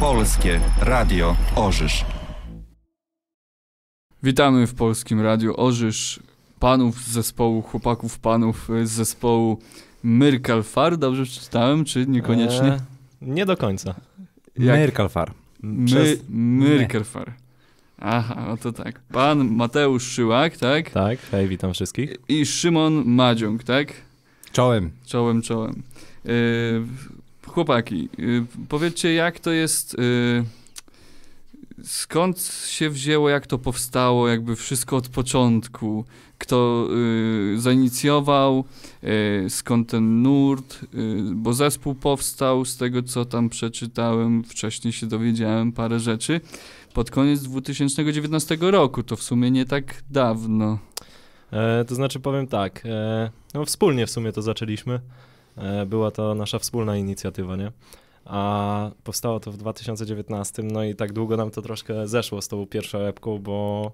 Polskie Radio Orzysz. Witamy w Polskim Radio Orzysz panów z zespołu, chłopaków panów z zespołu Myrkalfar. Dobrze przeczytałem, czy niekoniecznie? Eee, nie do końca. Myrkalfar my Myrkerfer. Aha, no to tak. Pan Mateusz Szyłak, tak? Tak, hej, witam wszystkich. I Szymon Madziąg, tak? Czołem. Czołem, czołem. Yy, chłopaki, yy, powiedzcie, jak to jest... Yy, skąd się wzięło, jak to powstało, jakby wszystko od początku, kto y, zainicjował, y, skąd ten nurt, y, bo zespół powstał, z tego co tam przeczytałem, wcześniej się dowiedziałem parę rzeczy, pod koniec 2019 roku, to w sumie nie tak dawno. E, to znaczy powiem tak, e, no wspólnie w sumie to zaczęliśmy, e, była to nasza wspólna inicjatywa, nie? a powstało to w 2019, no i tak długo nam to troszkę zeszło z tą pierwszą epką, bo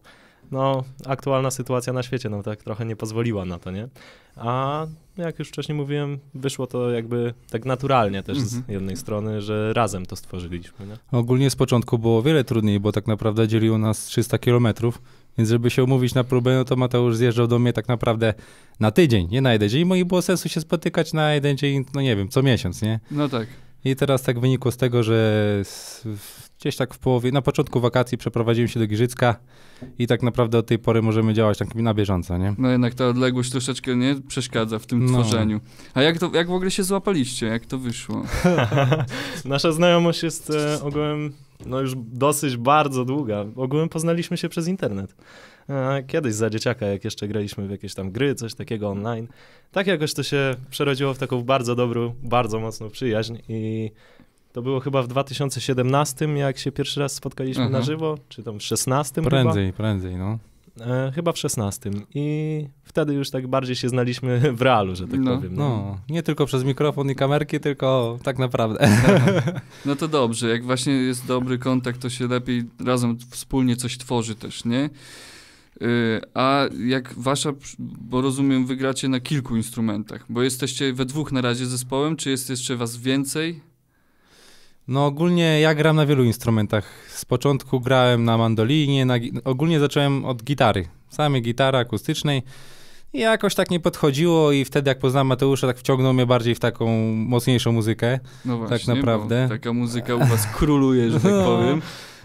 no, aktualna sytuacja na świecie nam no, tak trochę nie pozwoliła na to, nie? A jak już wcześniej mówiłem, wyszło to jakby tak naturalnie też z mhm. jednej strony, że razem to stworzyliśmy. Nie? Ogólnie z początku było wiele trudniej, bo tak naprawdę dzieliło nas 300 kilometrów, więc żeby się umówić na próbę, no to Mateusz zjeżdżał do mnie tak naprawdę na tydzień, nie na jeden dzień. I było sensu się spotykać na jeden dzień, no nie wiem, co miesiąc, nie? No tak. I teraz tak wynikło z tego, że gdzieś tak w połowie, na początku wakacji przeprowadziłem się do Giżycka i tak naprawdę od tej pory możemy działać tak na bieżąco, nie? No jednak ta odległość troszeczkę nie przeszkadza w tym no. tworzeniu. A jak, to, jak w ogóle się złapaliście? Jak to wyszło? Nasza znajomość jest e, ogółem no już dosyć bardzo długa. Ogółem poznaliśmy się przez internet. Kiedyś za dzieciaka, jak jeszcze graliśmy w jakieś tam gry, coś takiego online, tak jakoś to się przerodziło w taką bardzo dobrą, bardzo mocną przyjaźń i to było chyba w 2017, jak się pierwszy raz spotkaliśmy Aha. na mhm. żywo, czy tam w 16 Prędzej, chyba? prędzej, no. E, chyba w 16. I wtedy już tak bardziej się znaliśmy w realu, że tak no, powiem. No. no. nie tylko przez mikrofon i kamerki, tylko tak naprawdę. No, no to dobrze, jak właśnie jest dobry kontakt, to się lepiej razem wspólnie coś tworzy też, nie? Y, a jak wasza, bo rozumiem, wygracie na kilku instrumentach, bo jesteście we dwóch na razie zespołem, czy jest jeszcze was więcej? No ogólnie ja gram na wielu instrumentach. Z początku grałem na mandolinie, na ogólnie zacząłem od gitary, samej gitary akustycznej. I jakoś tak nie podchodziło i wtedy jak poznałem Mateusza, tak wciągnął mnie bardziej w taką mocniejszą muzykę. No tak właśnie, tak naprawdę. Taka muzyka u was króluje, że tak no. powiem.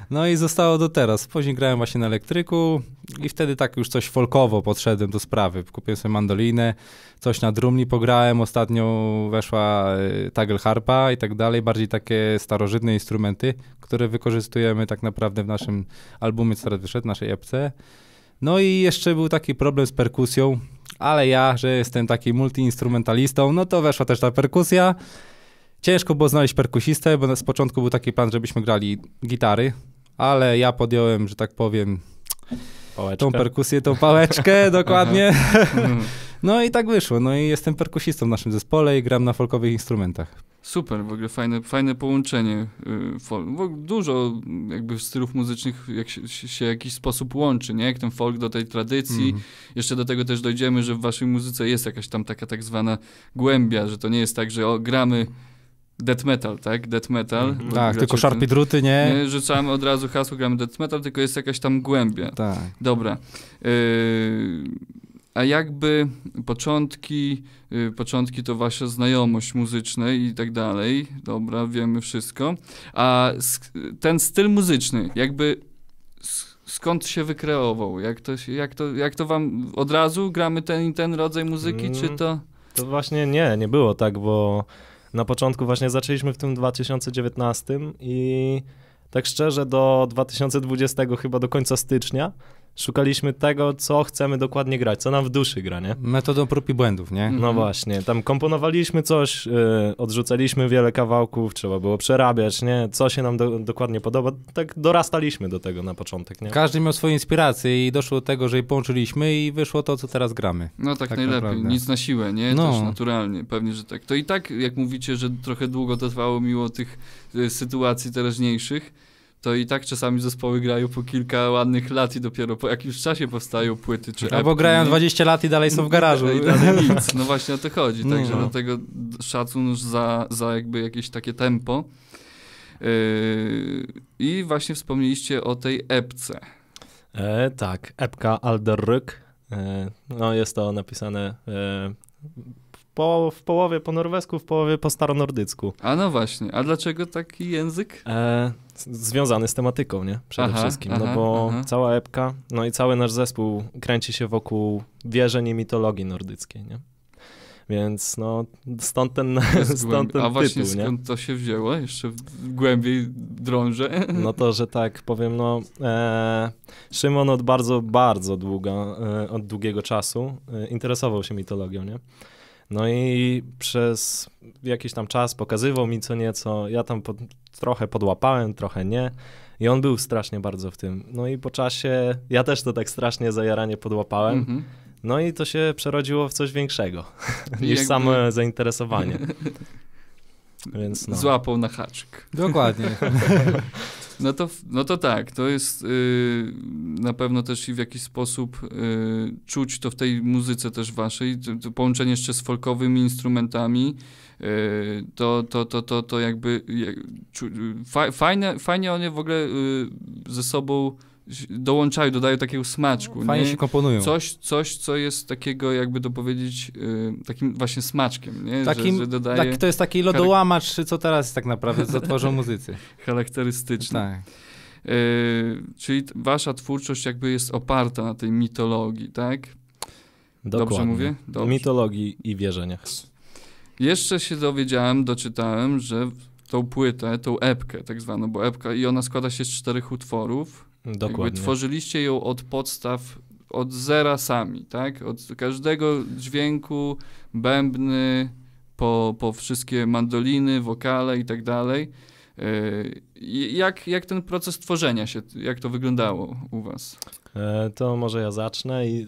No i zostało do teraz. Później grałem właśnie na elektryku i wtedy tak już coś folkowo podszedłem do sprawy. Kupiłem sobie mandolinę, coś na drumni pograłem, ostatnio weszła y, tagel harpa i tak dalej, bardziej takie starożytne instrumenty, które wykorzystujemy tak naprawdę w naszym albumie, co teraz wyszedł, naszej epce. No i jeszcze był taki problem z perkusją, ale ja, że jestem taki multiinstrumentalistą, no to weszła też ta perkusja. Ciężko było znaleźć perkusistę, bo z początku był taki plan, żebyśmy grali gitary, ale ja podjąłem, że tak powiem, Pałeczkę. tą perkusję, tą pałeczkę, dokładnie. no i tak wyszło. No i jestem perkusistą w naszym zespole i gram na folkowych instrumentach. Super, w ogóle fajne, fajne połączenie. Y, dużo jakby stylów muzycznych jak się, się w jakiś sposób łączy, nie? Jak ten folk do tej tradycji. Mm. Jeszcze do tego też dojdziemy, że w waszej muzyce jest jakaś tam taka tak zwana głębia, że to nie jest tak, że o, gramy death metal, tak? Death metal. Mm -hmm. Tak, tylko szarpie druty, nie? My rzucamy od razu hasło, gramy death metal, tylko jest jakaś tam głębia. Tak. Dobra. Y, a jakby początki, yy, początki to wasza znajomość muzyczna i tak dalej. Dobra, wiemy wszystko. A ten styl muzyczny, jakby skąd się wykreował? Jak to, jak to, jak to wam od razu gramy ten ten rodzaj muzyki, mm, czy to... To właśnie nie, nie było tak, bo na początku właśnie zaczęliśmy w tym 2019 i tak szczerze do 2020 chyba do końca stycznia szukaliśmy tego, co chcemy dokładnie grać, co nam w duszy gra, nie? Metodą prób i błędów, nie? No mhm. właśnie, tam komponowaliśmy coś, yy, odrzucaliśmy wiele kawałków, trzeba było przerabiać, nie? Co się nam do, dokładnie podoba, tak dorastaliśmy do tego na początek, nie? Każdy miał swoje inspiracje i doszło do tego, że je połączyliśmy i wyszło to, co teraz gramy. No tak, tak najlepiej, naprawdę. nic na siłę, nie? No. Też naturalnie, pewnie, że tak. To i tak, jak mówicie, że trochę długo to trwało miło tych y, sytuacji teraźniejszych, to i tak czasami zespoły grają po kilka ładnych lat i dopiero po jakimś czasie powstają płyty czy Albo epki. grają 20 lat i dalej są w garażu. I dalej nic, no właśnie o to chodzi. No. Także no. dlatego szacun za, za jakby jakieś takie tempo. Yy, I właśnie wspomnieliście o tej epce. E, tak, epka Alderryk. E, no jest to napisane e, po, w połowie po norwesku, w połowie po staronordycku. A no właśnie, a dlaczego taki język? E, związany z tematyką, nie? Przede aha, wszystkim, no aha, no bo aha. cała epka, no i cały nasz zespół kręci się wokół wierzeń i mitologii nordyckiej, nie? Więc no, stąd ten, stąd ten A tytuł, właśnie skąd nie? to się wzięło? Jeszcze głębiej drążę. No to, że tak powiem, no e, Szymon od bardzo, bardzo długo, e, od długiego czasu e, interesował się mitologią, nie? No i przez jakiś tam czas pokazywał mi co nieco, ja tam pod, trochę podłapałem, trochę nie. I on był strasznie bardzo w tym. No i po czasie ja też to tak strasznie zajaranie podłapałem. Mm -hmm. No i to się przerodziło w coś większego niż jakby... zainteresowanie. Więc no. Złapał na haczyk. Dokładnie. No to, no to tak, to jest yy, na pewno też i w jakiś sposób yy, czuć to w tej muzyce też waszej, to, to połączenie jeszcze z folkowymi instrumentami, yy, to, to, to, to, to jakby jak, czu, y, fa, fajne, fajnie one w ogóle y, ze sobą dołączają, dodają takiego smaczku. Fajnie nie? się komponują. Coś, coś, co jest takiego, jakby to powiedzieć, yy, takim właśnie smaczkiem. Nie? Takim, że, że dodaje... tak, to jest taki lodołamacz, co teraz tak naprawdę zatworzą muzycy. charakterystyczne, Tak. Yy, czyli wasza twórczość jakby jest oparta na tej mitologii, tak? Dokładnie. Dobrze mówię? Dobrze. Mitologii i wierzeniach. Jeszcze się dowiedziałem, doczytałem, że tą płytę, tą epkę tak zwaną, bo epka i ona składa się z czterech utworów, Dokładnie. Jakby tworzyliście ją od podstaw, od zera sami, tak? Od każdego dźwięku, bębny, po, po wszystkie mandoliny, wokale i tak dalej. E, jak, jak ten proces tworzenia się, jak to wyglądało u was? E, to może ja zacznę i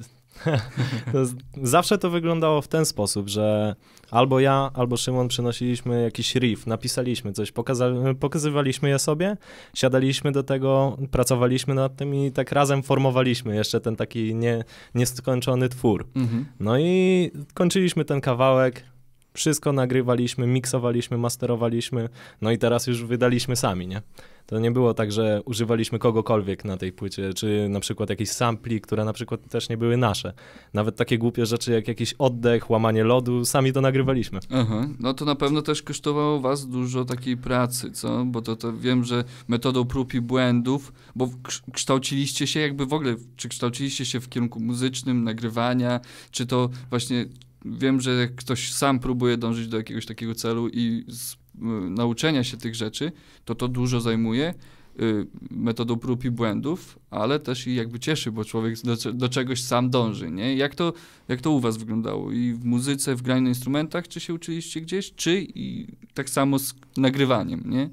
zawsze to wyglądało w ten sposób, że albo ja, albo Szymon przynosiliśmy jakiś riff, napisaliśmy coś, pokaza- pokazywaliśmy je sobie, siadaliśmy do tego, pracowaliśmy nad tym i tak razem formowaliśmy jeszcze ten taki nie, nieskończony twór. Mhm. No i kończyliśmy ten kawałek, wszystko nagrywaliśmy, miksowaliśmy, masterowaliśmy, no i teraz już wydaliśmy sami, nie? To nie było tak, że używaliśmy kogokolwiek na tej płycie, czy na przykład jakieś sampli, które na przykład też nie były nasze. Nawet takie głupie rzeczy jak jakiś oddech, łamanie lodu, sami to nagrywaliśmy. Aha. No to na pewno też kosztowało was dużo takiej pracy, co? Bo to, to wiem, że metodą prób i błędów, bo kształciliście się jakby w ogóle, czy kształciliście się w kierunku muzycznym, nagrywania, czy to właśnie wiem, że ktoś sam próbuje dążyć do jakiegoś takiego celu i z, y, nauczenia się tych rzeczy, to to dużo zajmuje y, metodą prób i błędów, ale też i jakby cieszy, bo człowiek do, do, czegoś sam dąży, nie? Jak to, jak to u was wyglądało? I w muzyce, w graniu na instrumentach, czy się uczyliście gdzieś, czy i tak samo z nagrywaniem, nie?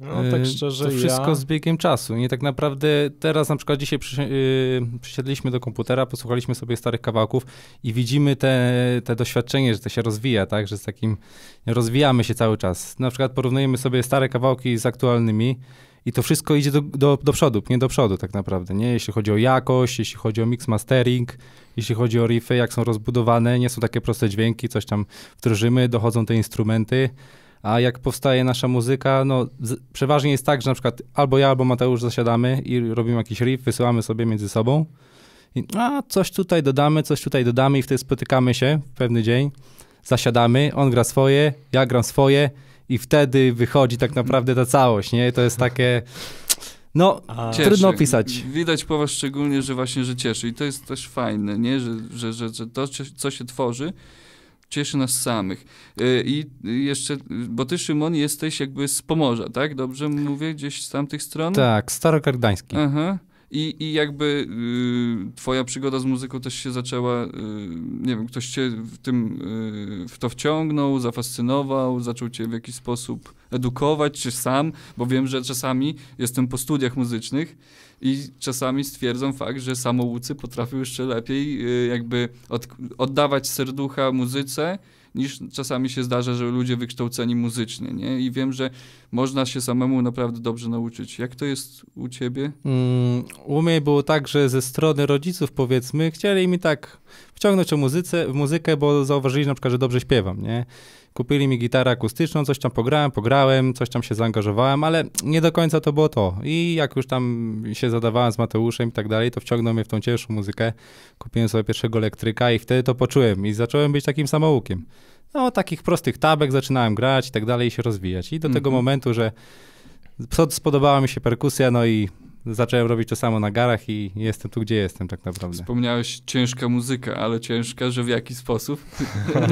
No tak y, szczerze, To wszystko ja... z biegiem czasu. Nie tak naprawdę teraz na przykład dzisiaj przy, yy, przysiedliśmy do komputera, posłuchaliśmy sobie starych kawałków i widzimy te, te doświadczenie, że to się rozwija, tak? Że z takim rozwijamy się cały czas. Na przykład porównujemy sobie stare kawałki z aktualnymi i to wszystko idzie do, do, do przodu, nie do przodu tak naprawdę, nie? Jeśli chodzi o jakość, jeśli chodzi o mix mastering, jeśli chodzi o riffy, jak są rozbudowane, nie są takie proste dźwięki, coś tam wdrożymy, dochodzą te instrumenty. A jak powstaje nasza muzyka, no z, przeważnie jest tak, że na przykład albo ja, albo Mateusz zasiadamy i robimy jakiś riff, wysyłamy sobie między sobą. I, a coś tutaj dodamy, coś tutaj dodamy i wtedy spotykamy się w pewny dzień, zasiadamy, on gra swoje, ja gram swoje i wtedy wychodzi tak naprawdę ta całość, nie? To jest takie... No, A, trudno opisać. Widać po was szczególnie, że właśnie, że cieszy. I to jest też fajne, nie? Że, że, że, że to, co się tworzy, cieszy nas samych. Y, I jeszcze, bo ty Szymon jesteś jakby z Pomorza, tak? Dobrze mówię? Gdzieś z tamtych stron? Tak, Starogard Aha. I, i jakby y, twoja przygoda z muzyką też się zaczęła, y, nie wiem, ktoś cię w, tym, y, w to wciągnął, zafascynował, zaczął cię w jakiś sposób edukować, czy sam, bo wiem, że czasami jestem po studiach muzycznych i czasami stwierdzam fakt, że samoucy potrafią jeszcze lepiej y, jakby od, oddawać serducha muzyce, niż czasami się zdarza, że ludzie wykształceni muzycznie, nie? I wiem, że można się samemu naprawdę dobrze nauczyć. Jak to jest u ciebie? Mm, u mnie było tak, że ze strony rodziców, powiedzmy, chcieli mi tak wciągnąć o muzyce, w muzykę, bo zauważyli na przykład, że dobrze śpiewam, nie? kupili mi gitarę akustyczną, coś tam pograłem, pograłem, coś tam się zaangażowałem, ale nie do końca to było to. I jak już tam się zadawałem z Mateuszem i tak dalej, to wciągnął mnie w tą cięższą muzykę. Kupiłem sobie pierwszego elektryka i wtedy to poczułem i zacząłem być takim samoukiem. No, takich prostych tabek zaczynałem grać i tak dalej i się rozwijać. I do mm -hmm. tego mhm. momentu, że spodobała mi się perkusja, no i zacząłem robić to samo na garach i jestem tu, gdzie jestem tak naprawdę. Wspomniałeś ciężka muzyka, ale ciężka, że w jaki sposób?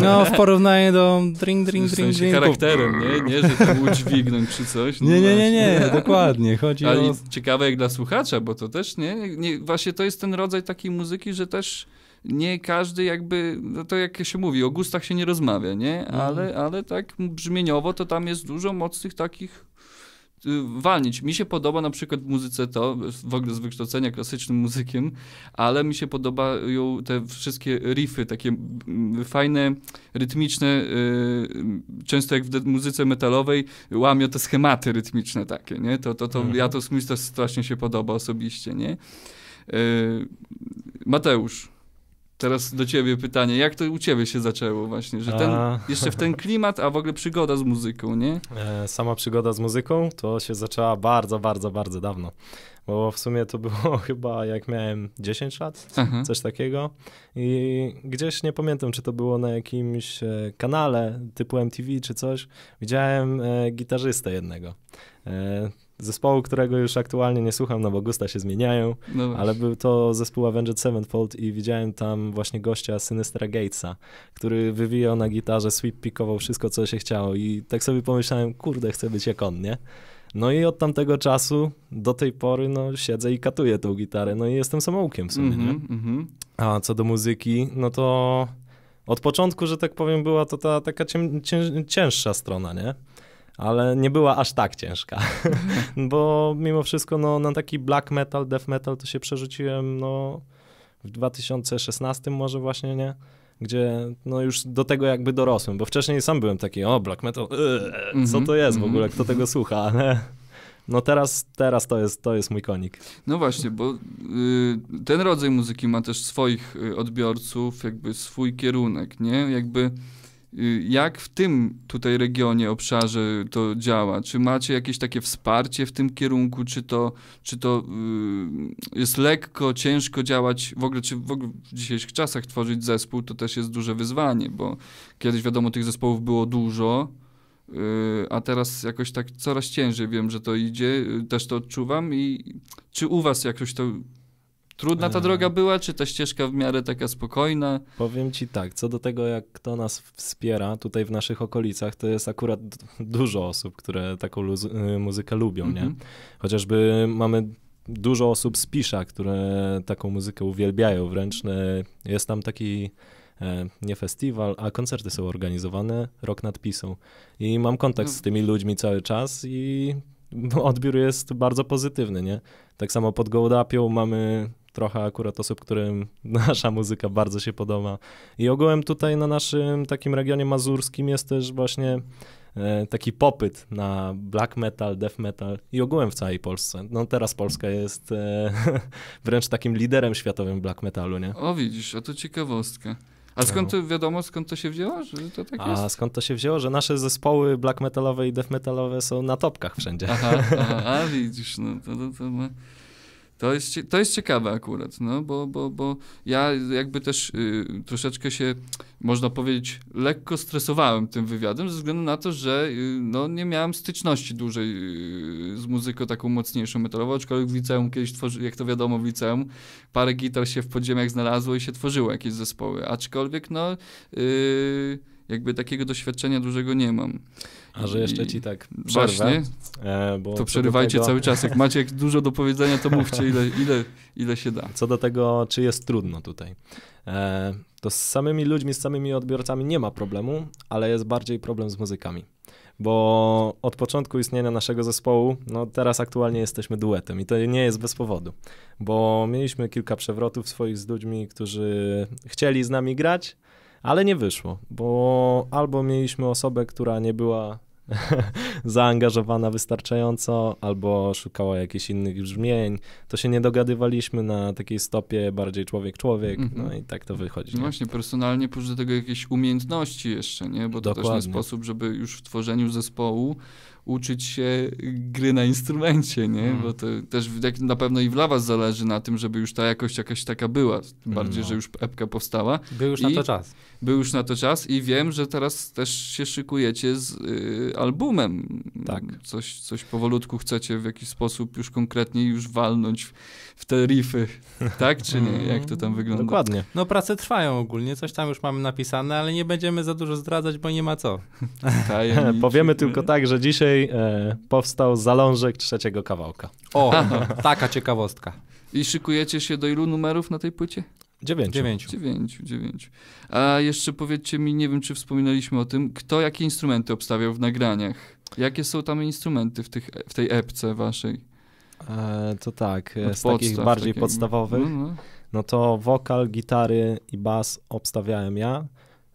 No, w porównaniu do drink, drink, w drink, charakterem, nie? Nie, że to udźwignąć czy coś. No nie, nie, nie, nie, no. dokładnie. Chodzi ale o... ciekawe jak dla słuchacza, bo to też, nie, nie, nie? Właśnie to jest ten rodzaj takiej muzyki, że też nie każdy jakby, no to jak się mówi, o gustach się nie rozmawia, nie? Mm. Ale, ale tak brzmieniowo to tam jest dużo mocnych takich Y, walnić. Mi się podoba na przykład w muzyce to, w ogóle z wykształcenia klasycznym muzykiem, ale mi się podobają te wszystkie riffy, takie mm, fajne, rytmiczne, y, często jak w muzyce metalowej łamią te schematy rytmiczne takie, nie? To, to, to mhm. ja to Smith strasznie się podoba osobiście, nie? Y, Mateusz. Teraz do ciebie pytanie, jak to u ciebie się zaczęło właśnie, że ten, a... jeszcze w ten klimat, a w ogóle przygoda z muzyką, nie? E, sama przygoda z muzyką to się zaczęła bardzo, bardzo, bardzo dawno, bo w sumie to było chyba jak miałem 10 lat, Aha. coś takiego i gdzieś nie pamiętam, czy to było na jakimś e, kanale typu MTV czy coś, widziałem e, gitarzystę jednego. E, Zespołu, którego już aktualnie nie słucham, no bo gusta się zmieniają, no ale był to zespół Avenged Sevenfold i widziałem tam właśnie gościa Sinistra Gatesa, który wywijał na gitarze, sweep pikował wszystko, co się chciało i tak sobie pomyślałem, kurde, chcę być jak on, nie? No i od tamtego czasu do tej pory no, siedzę i katuję tą gitarę, no i jestem samoukiem w sumie, mm -hmm, nie? Mm -hmm. A co do muzyki, no to od początku, że tak powiem, była to ta taka cięższa strona, nie? ale nie była aż tak ciężka, bo mimo wszystko no, na taki black metal, death metal to się przerzuciłem no, w 2016 może właśnie, nie? Gdzie no już do tego jakby dorosłem, bo wcześniej sam byłem taki, o black metal, yy, co to mhm, jest w mhm. ogóle, kto tego słucha, ale... No teraz, teraz to, jest, to jest mój konik. No właśnie, bo y, ten rodzaj muzyki ma też swoich y, odbiorców, jakby swój kierunek, nie? Jakby Y, jak w tym tutaj regionie, obszarze to działa? Czy macie jakieś takie wsparcie w tym kierunku? Czy to, czy to y, jest lekko, ciężko działać? W ogóle, czy w, ogóle w dzisiejszych czasach tworzyć zespół to też jest duże wyzwanie, bo kiedyś wiadomo, tych zespołów było dużo, y, a teraz jakoś tak coraz ciężej wiem, że to idzie, też to odczuwam. I czy u Was jakoś to Trudna ta droga była, czy ta ścieżka w miarę taka spokojna? Powiem ci tak, co do tego, jak kto nas wspiera tutaj w naszych okolicach, to jest akurat dużo osób, które taką y, muzykę lubią, mm -hmm. nie? Mhm. Chociażby mamy dużo osób z Pisza, które taką muzykę uwielbiają wręcz. E, jest tam taki e, nie festiwal, a koncerty są organizowane, rok nad Pisą. I mam kontakt z no. tymi ludźmi cały czas i odbiór jest bardzo pozytywny, nie? Tak samo pod Gołdapią mamy trochę akurat osób, którym nasza muzyka bardzo się podoba. I ogółem tutaj na naszym takim regionie mazurskim jest też właśnie e, taki popyt na black metal, death metal i ogółem w całej Polsce. No teraz Polska jest e, wręcz takim liderem światowym black metalu, nie? O widzisz, a to ciekawostka. A tak. skąd to wiadomo, skąd to się wzięło, że to tak a jest? A skąd to się wzięło, że nasze zespoły black metalowe i death metalowe są na topkach wszędzie. Aha, aha a widzisz, no to, to, to ma... To jest, to jest ciekawe akurat, no, bo, bo, bo ja jakby też y, troszeczkę się, można powiedzieć, lekko stresowałem tym wywiadem ze względu na to, że y, no, nie miałem styczności dłużej y, z muzyką taką mocniejszą metalową, aczkolwiek w liceum kiedyś, tworzy, jak to wiadomo w liceum, parę gitar się w podziemiach znalazło i się tworzyło jakieś zespoły, aczkolwiek no... Y, jakby takiego doświadczenia dużego nie mam. A że jeszcze I ci tak przerwę, Właśnie, e, to przerywajcie tego... cały czas. Jak macie dużo do powiedzenia, to mówcie ile, ile, ile się da. Co do tego, czy jest trudno tutaj. E, to z samymi ludźmi, z samymi odbiorcami nie ma problemu, ale jest bardziej problem z muzykami bo od początku istnienia naszego zespołu, no teraz aktualnie jesteśmy duetem i to nie jest bez powodu, bo mieliśmy kilka przewrotów swoich z ludźmi, którzy chcieli z nami grać, ale nie wyszło, bo albo mieliśmy osobę, która nie była zaangażowana wystarczająco, albo szukała jakichś innych brzmień. To się nie dogadywaliśmy na takiej stopie bardziej człowiek-człowiek, mm -hmm. no mhm. i tak to wychodzi. No właśnie, personalnie plus do tego jakieś umiejętności jeszcze, nie? Bo to Dokładnie. też nie sposób, żeby już w tworzeniu zespołu uczyć się gry na instrumencie, nie? Mm. Bo to też na pewno i dla was zależy na tym, żeby już ta jakość jakaś taka była, tym mhm. bardziej, no. że już epka powstała. Był już I na to czas. Był już na to czas i wiem, że teraz też się szykujecie z y, albumem. Tak. Coś, coś powolutku chcecie w jakiś sposób już konkretnie już walnąć w, w te riffy, tak? Czy nie? Jak to tam mhm. wygląda? Dokładnie. No prace trwają ogólnie, coś tam już mamy napisane, ale nie będziemy za dużo zdradzać, bo nie ma co. Powiemy tylko tak, że dzisiaj której e, powstał zalążek trzeciego kawałka. O, taka ciekawostka. I szykujecie się do ilu numerów na tej płycie? Dziewięciu. Dziewięciu. Dziewięciu, dziewięciu. A jeszcze powiedzcie mi, nie wiem czy wspominaliśmy o tym, kto jakie instrumenty obstawiał w nagraniach? Jakie są tam instrumenty w, tych, w tej epce waszej? E, to tak, e, Od no, z podstaw, takich bardziej podstawowych. No, no. no to wokal, gitary i bas obstawiałem ja.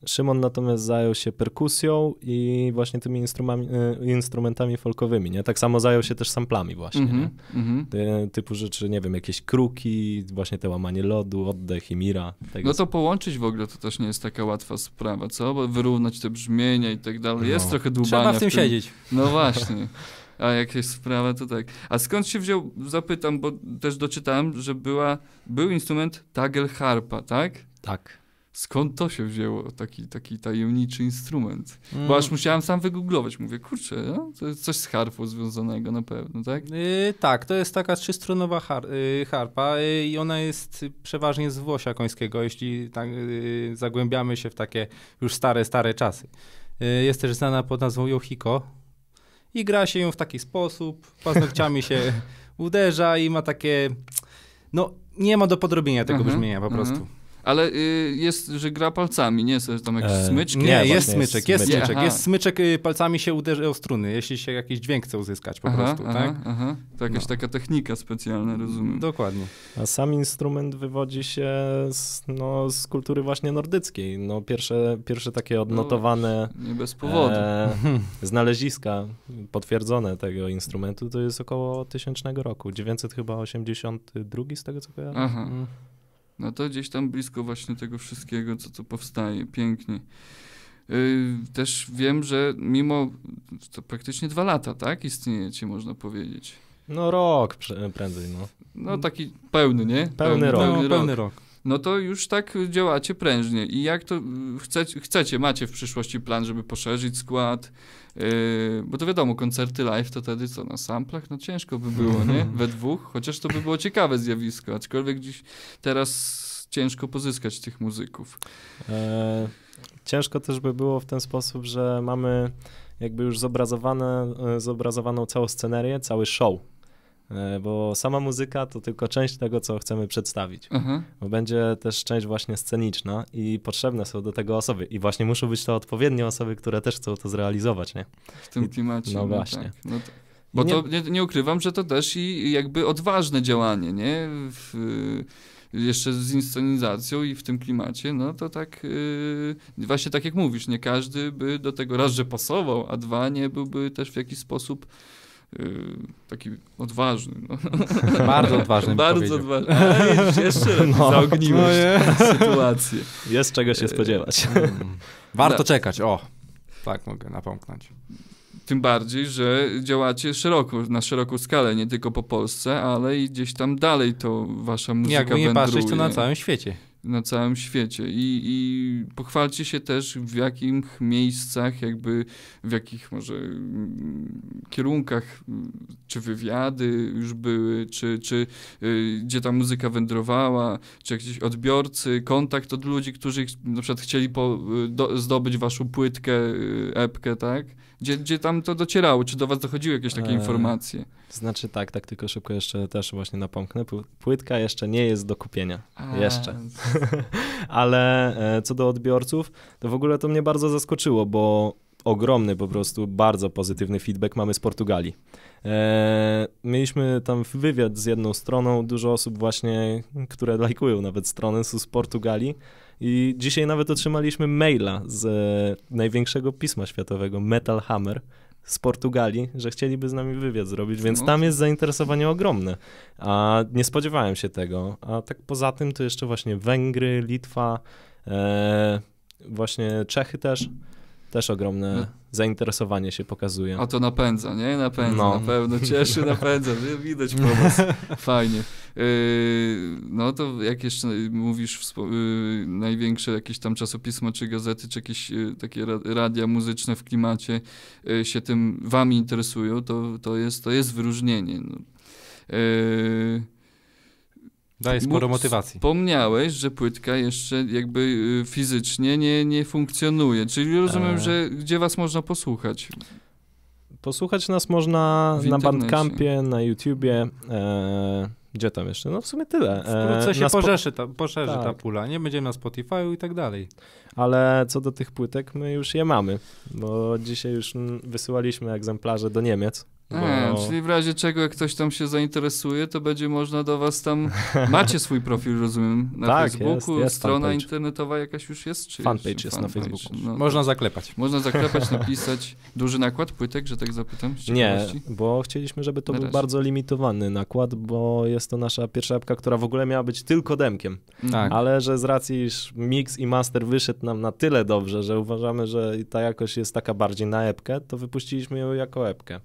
Szymon natomiast zajął się perkusją i właśnie tymi e, instrumentami folkowymi, nie? Tak samo zajął się też samplami właśnie, mm -hmm, mm. Typu rzeczy, nie wiem, jakieś kruki, właśnie te łamanie lodu, oddech i mira. Tego. No to połączyć w ogóle to też nie jest taka łatwa sprawa, co? Bo wyrównać te brzmienia i tak dalej. No. Jest trochę dłubania. Trzeba w tym, w tym siedzieć. No właśnie. A jak jest sprawa, to tak. A skąd się wziął, zapytam, bo też doczytałem, że była, był instrument Tagelharpa, tak? Tak skąd to się wzięło, taki, taki tajemniczy instrument. Mm. Bo aż musiałem sam wygooglować. Mówię, kurczę, no, to jest coś z harfą związanego na pewno, tak? Yy, tak, to jest taka trzystrunowa har yy, harpa yy, i ona jest przeważnie z Włosia końskiego, jeśli tak, y, zagłębiamy się w takie już stare, stare czasy. Y, jest też znana pod nazwą Johiko i gra się ją w taki sposób, paznokciami się uderza i ma takie... No, nie ma do podrobienia tego aha, mhm, brzmienia po mhm. prostu. Ale y, jest, że gra palcami, nie? jest tam jakiś e, smyczki? Nie, jest smyczek, jest smyczek. Jest smyczek, jest smyczek y, palcami się uderzy o struny, jeśli się jakiś dźwięk chce uzyskać po aha, prostu, aha, tak? Aha. To jakaś no. taka technika specjalna, rozumiem. Dokładnie. A sam instrument wywodzi się z, no, z kultury właśnie nordyckiej. No, pierwsze, pierwsze takie no, odnotowane... No, nie bez powodu. E, znaleziska potwierdzone tego instrumentu to jest około tysięcznego roku. 982 z tego co kojarzę. Aha. Mm no to gdzieś tam blisko właśnie tego wszystkiego, co tu powstaje, pięknie. Y, też wiem, że mimo, to praktycznie dwa lata, tak, istniejecie, można powiedzieć. No rok prędzej, no. No taki pełny, nie? Pełny, pełny rok. No, pełny rok no to już tak działacie prężnie. I jak to y, chcecie, chcecie macie w przyszłości plan, żeby poszerzyć skład, yy, bo to wiadomo, koncerty live to wtedy co, na samplach? No ciężko by było, nie? We dwóch, chociaż to by było ciekawe zjawisko, aczkolwiek dziś teraz ciężko pozyskać tych muzyków. E, ciężko też by było w ten sposób, że mamy jakby już zobrazowane, e, zobrazowaną całą scenerię, cały show E, bo sama muzyka to tylko część tego, co chcemy przedstawić. Mhm. Bo będzie też część właśnie sceniczna i potrzebne są do tego osoby. I właśnie muszą być to odpowiednie osoby, które też chcą to zrealizować, nie? W tym klimacie. I, no, no, właśnie. Tak. No to... Bo nie... to nie, nie, ukrywam, że to też i jakby odważne działanie, nie? W, y, jeszcze z inscenizacją i w tym klimacie, no to tak yy, właśnie tak jak mówisz, nie każdy by do tego raz, że pasował, a dwa nie byłby też w jakiś sposób Y, taki odważny. No. Bardzo odważny. Bardzo odważny. jeszcze lepiej no. zaogniłeś no sytuację. Jest czego się y, spodziewać. Mm. Warto czekać, o. Tak mogę napomknąć. Tym bardziej, że działacie szeroko, na szeroką skalę, nie tylko po Polsce, ale i gdzieś tam dalej to wasza muzyka Jakby nie patrzeć, to na całym świecie na całym świecie. I, I pochwalcie się też, w jakich miejscach, jakby w jakich może mm, kierunkach, mm, czy wywiady już były, czy, czy y, gdzie ta muzyka wędrowała, czy jakieś odbiorcy, kontakt od ludzi, którzy na przykład chcieli po, y, do, zdobyć waszą płytkę, y, epkę, tak? Gdzie, gdzie tam to docierało? Czy do was dochodziły jakieś takie e, informacje? Znaczy tak, tak tylko szybko jeszcze też właśnie napomknę. Płytka jeszcze nie jest do kupienia. jeszcze. Ale e, co do odbiorców, to w ogóle to mnie bardzo zaskoczyło, bo ogromny po prostu, bardzo pozytywny feedback mamy z Portugalii. Eee, mieliśmy tam wywiad z jedną stroną, dużo osób właśnie, które lajkują nawet strony, są z Portugalii. I dzisiaj nawet otrzymaliśmy maila z e, największego pisma światowego, Metal Hammer, z Portugalii, że chcieliby z nami wywiad zrobić, więc no. tam jest zainteresowanie ogromne. A nie spodziewałem się tego. A tak poza tym to jeszcze właśnie Węgry, Litwa, e, właśnie Czechy też też ogromne no. zainteresowanie się pokazuje. A to napędza, nie? Napędza, no. na pewno. Cieszy, napędza. Widać po was. Fajnie. Yy, no to jak jeszcze mówisz, yy, największe jakieś tam czasopisma, czy gazety, czy jakieś yy, takie ra radia muzyczne w klimacie y, się tym wami interesują, to, to, jest, to jest wyróżnienie. No. Yy, Daje sporo motywacji. Wspomniałeś, że płytka jeszcze jakby y, fizycznie nie, nie funkcjonuje, czyli rozumiem, e... że gdzie was można posłuchać? Posłuchać nas można na Bandcampie, na YouTubie. E... Gdzie tam jeszcze? No w sumie tyle. Wkrótce e, się poszerzy, ta, poszerzy tak. ta pula. Nie będziemy na Spotify'u i tak dalej. Ale co do tych płytek, my już je mamy, bo dzisiaj już wysyłaliśmy egzemplarze do Niemiec. A, czyli w razie czego, jak ktoś tam się zainteresuje, to będzie można do was tam. Macie swój profil, rozumiem, na tak, Facebooku, jest, jest strona fanpage. internetowa jakaś już jest? Czy fanpage jest, fanpage? na Facebooku. No, można zaklepać. Można zaklepać, napisać. Duży nakład płytek, że tak zapytam? Nie, bo chcieliśmy, żeby to był bardzo limitowany nakład, bo jest to nasza pierwsza epka, która w ogóle miała być tylko demkiem. Mm. Tak. Ale że z racji, iż mix i master wyszedł nam na tyle dobrze, że uważamy, że ta jakość jest taka bardziej na epkę, to wypuściliśmy ją jako epkę.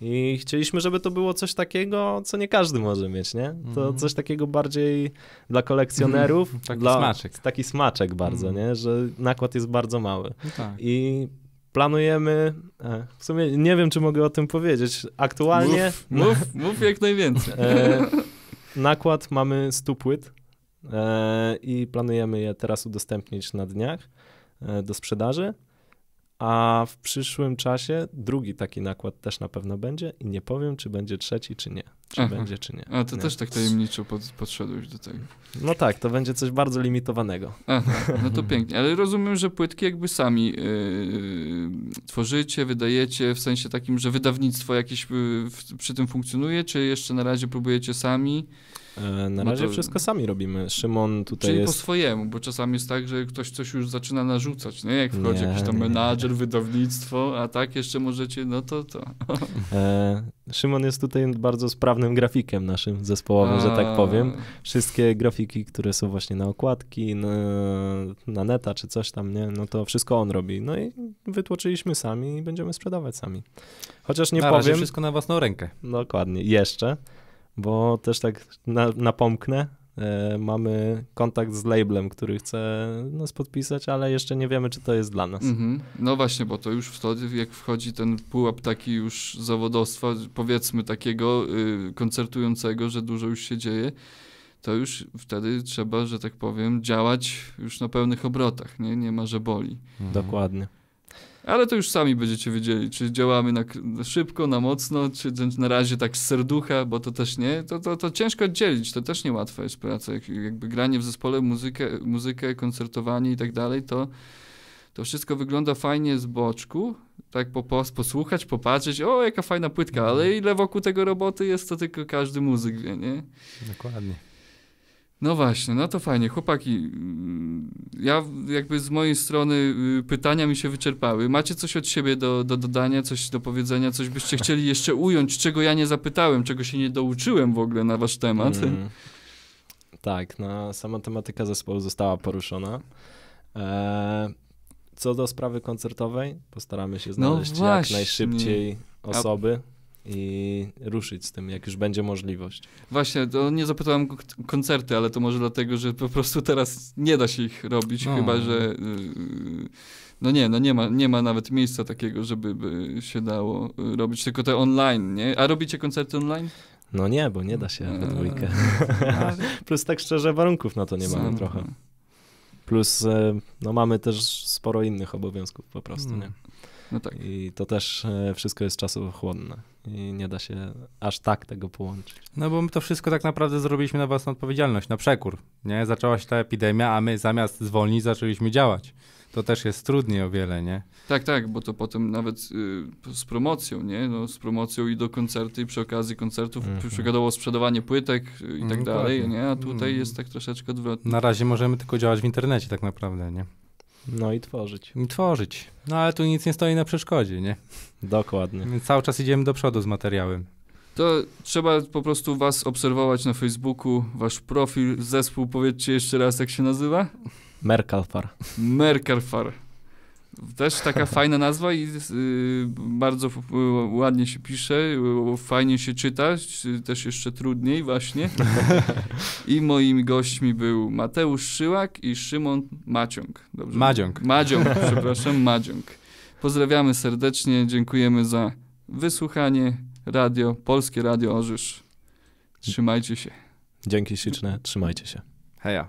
I chcieliśmy, żeby to było coś takiego, co nie każdy może mieć, nie? To mm. coś takiego bardziej dla kolekcjonerów. Mm. Taki dla, smaczek. Taki smaczek bardzo, mm. nie? Że nakład jest bardzo mały. No tak. I planujemy, e, w sumie nie wiem, czy mogę o tym powiedzieć, aktualnie... Mów, mów, mów jak najwięcej. E, nakład mamy 100 płyt e, i planujemy je teraz udostępnić na dniach e, do sprzedaży a w przyszłym czasie drugi taki nakład też na pewno będzie i nie powiem, czy będzie trzeci, czy nie. Czy Aha. będzie, czy nie. A to nie. też tak tajemniczo pod, podszedłeś do tego. No tak, to będzie coś bardzo limitowanego. Aha, no to pięknie. Ale rozumiem, że płytki jakby sami yy, tworzycie, wydajecie, w sensie takim, że wydawnictwo jakieś yy, w, przy tym funkcjonuje, czy jeszcze na razie próbujecie sami? E, na no razie no to... wszystko sami robimy. Szymon tutaj Czyli jest... po swojemu, bo czasami jest tak, że ktoś coś już zaczyna narzucać, nie? Jak wchodzi nie, jakiś tam nie, menadżer, wydawnictwo, a tak jeszcze możecie, no to to. E, Szymon jest tutaj bardzo sprawnym grafikiem naszym zespołowym, a... że tak powiem. Wszystkie grafiki, które są właśnie na okładki, na, na neta czy coś tam, nie? No to wszystko on robi. No i wytłoczyliśmy sami i będziemy sprzedawać sami. Chociaż nie na powiem... wszystko na własną rękę. Dokładnie. Jeszcze bo też tak na, napomknę, e, mamy kontakt z labelem, który chce nas podpisać, ale jeszcze nie wiemy, czy to jest dla nas. Mhm. No właśnie, bo to już wtedy, jak wchodzi ten pułap taki już zawodowstwa, powiedzmy takiego y, koncertującego, że dużo już się dzieje, to już wtedy trzeba, że tak powiem, działać już na pełnych obrotach, nie, nie ma, że boli. Mhm. Dokładnie. Ale to już sami będziecie wiedzieli, czy działamy na, szybko, na mocno, czy na razie tak z serducha, bo to też nie, to, to, to ciężko oddzielić, to też niełatwa jest praca. Jak, jakby granie w zespole, muzykę, muzykę koncertowanie i tak dalej, to, to wszystko wygląda fajnie z boczku, tak po, po, posłuchać, popatrzeć, o jaka fajna płytka, ale mhm. ile wokół tego roboty jest, to tylko każdy muzyk wie, nie? Dokładnie. No właśnie, no to fajnie. Chłopaki, ja jakby z mojej strony y, pytania mi się wyczerpały. Macie coś od siebie do, do dodania, coś do powiedzenia, coś byście chcieli jeszcze ująć, czego ja nie zapytałem, czego się nie douczyłem w ogóle na wasz temat? Mm. Tak, no, sama tematyka zespołu została poruszona. Eee, co do sprawy koncertowej, postaramy się no znaleźć no jak najszybciej osoby. A i ruszyć z tym, jak już będzie możliwość. Właśnie, to nie zapytałem koncerty, ale to może dlatego, że po prostu teraz nie da się ich robić, no. chyba że. Y, no nie, no nie ma, nie ma nawet miejsca takiego, żeby się dało y, robić, tylko te online, nie? A robicie koncerty online? No nie, bo nie da się we mm. dwójkę. Plus tak szczerze warunków na to nie mamy trochę. No. Plus e, no mamy też sporo innych obowiązków po prostu, mm. nie? No tak. I to też e, wszystko jest czasochłonne i nie da się aż tak tego połączyć. No bo my to wszystko tak naprawdę zrobiliśmy na własną odpowiedzialność, na przekór, nie? Zaczęła się ta epidemia, a my zamiast zwolnić zaczęliśmy działać. To też jest trudniej o wiele, nie? Tak, tak, bo to potem nawet y, z promocją, nie? No, z promocją i do koncerty i przy okazji koncertów mm -hmm. sprzedawanie płytek y, i tak no dalej, nie? A tutaj mm. jest tak troszeczkę odwrotnie. Na razie możemy tylko działać w internecie tak naprawdę, nie? No i tworzyć. I tworzyć. No ale tu nic nie stoi na przeszkodzie, nie? Dokładnie. Więc cały czas idziemy do przodu z materiałem. To trzeba po prostu was obserwować na Facebooku, wasz profil, zespół, powiedzcie jeszcze raz, jak się nazywa? Merkalfar. Merkalfar. Też taka fajna nazwa i y, bardzo y, ładnie się pisze, y, fajnie się czyta, też jeszcze trudniej właśnie. I moimi gośćmi był Mateusz Szyłak i Szymon Maciąg. Dobrze? Madziąg. Madziąg, przepraszam, Madziąg. Pozdrawiamy serdecznie, dziękujemy za wysłuchanie. Radio, Polskie Radio Orzysz. Trzymajcie się. Dzięki śliczne, trzymajcie się. Heja.